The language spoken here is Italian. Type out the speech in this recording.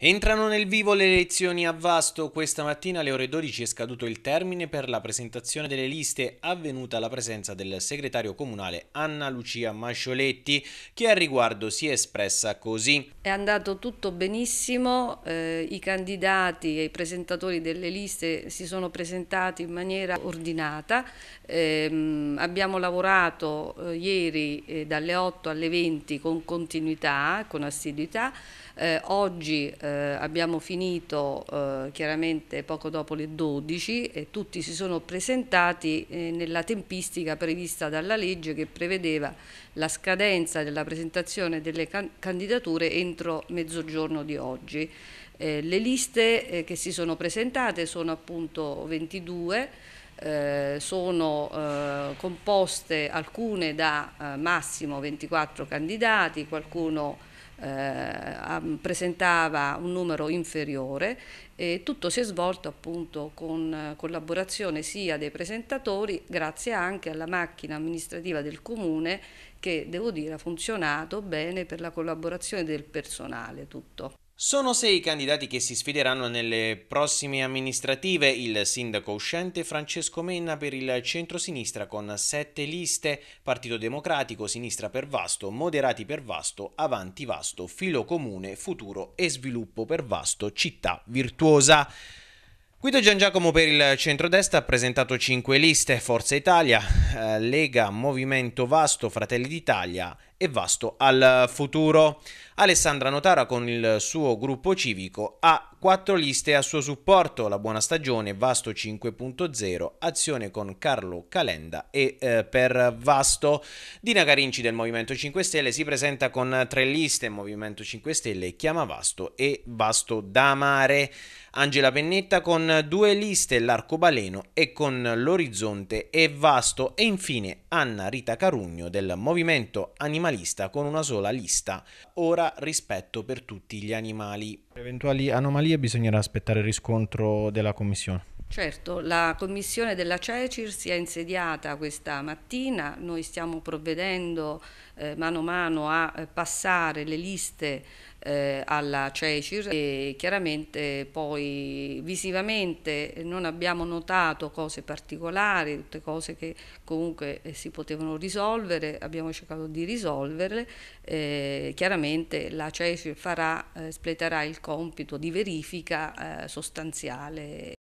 Entrano nel vivo le elezioni a Vasto. Questa mattina alle ore 12 è scaduto il termine per la presentazione delle liste, avvenuta alla presenza del segretario comunale Anna Lucia Mascioletti, che al riguardo si è espressa così. È andato tutto benissimo, eh, i candidati e i presentatori delle liste si sono presentati in maniera ordinata. Eh, abbiamo lavorato eh, ieri eh, dalle 8 alle 20 con continuità, con assiduità. Eh, oggi eh, eh, abbiamo finito eh, chiaramente poco dopo le 12 e tutti si sono presentati eh, nella tempistica prevista dalla legge che prevedeva la scadenza della presentazione delle can candidature entro mezzogiorno di oggi. Eh, le liste eh, che si sono presentate sono appunto 22 eh, sono eh, composte alcune da eh, massimo 24 candidati, qualcuno eh, presentava un numero inferiore e tutto si è svolto appunto con eh, collaborazione sia dei presentatori grazie anche alla macchina amministrativa del comune che devo dire ha funzionato bene per la collaborazione del personale tutto. Sono sei i candidati che si sfideranno nelle prossime amministrative, il sindaco uscente Francesco Menna per il centro centrosinistra con sette liste, Partito Democratico, Sinistra per Vasto, Moderati per Vasto, Avanti Vasto, Filo Comune, Futuro e Sviluppo per Vasto, Città Virtuosa. Guido Gian Giacomo per il centrodestra ha presentato cinque liste, Forza Italia, eh, Lega, Movimento Vasto, Fratelli d'Italia e vasto al futuro. Alessandra Notara con il suo gruppo civico ha quattro liste a suo supporto, la buona stagione, Vasto 5.0, azione con Carlo Calenda e eh, per Vasto. Dina Carinci del Movimento 5 Stelle si presenta con tre liste, Movimento 5 Stelle, Chiama Vasto e Vasto da Mare. Angela Pennetta con due liste, l'arcobaleno e con l'orizzonte e Vasto. E infine Anna Rita Carugno del Movimento Animale animalista con una sola lista, ora rispetto per tutti gli animali. Per eventuali anomalie bisognerà aspettare il riscontro della Commissione. Certo, la commissione della CECIR si è insediata questa mattina, noi stiamo provvedendo eh, mano a mano a eh, passare le liste eh, alla CECIR e chiaramente poi visivamente non abbiamo notato cose particolari, tutte cose che comunque eh, si potevano risolvere, abbiamo cercato di risolverle, eh, chiaramente la CECIR farà, spleterà il compito di verifica sostanziale.